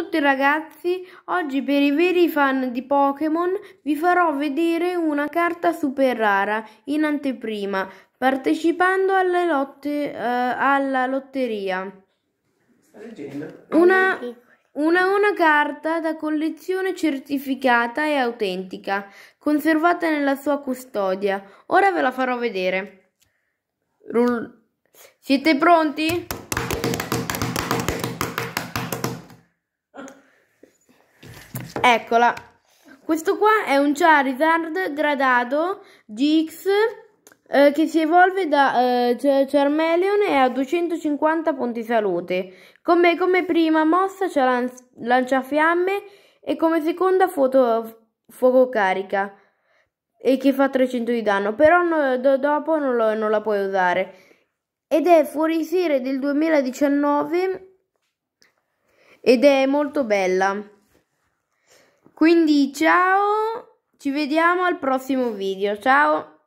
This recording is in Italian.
tutti ragazzi, oggi per i veri fan di Pokémon vi farò vedere una carta super rara in anteprima, partecipando alle lotte, eh, alla lotteria. Una, una, una carta da collezione certificata e autentica, conservata nella sua custodia. Ora ve la farò vedere. Siete pronti? Sì. Eccola. Questo qua è un Charizard gradato GX eh, che si evolve da eh, Charmeleon e ha 250 punti salute. Come, come prima mossa c'è lan lanciafiamme e come seconda foto, fuoco carica e che fa 300 di danno, però no, do, dopo non, lo, non, la puoi usare. Ed è fuorisiere del 2019 ed è molto bella. Quindi ciao, ci vediamo al prossimo video. Ciao!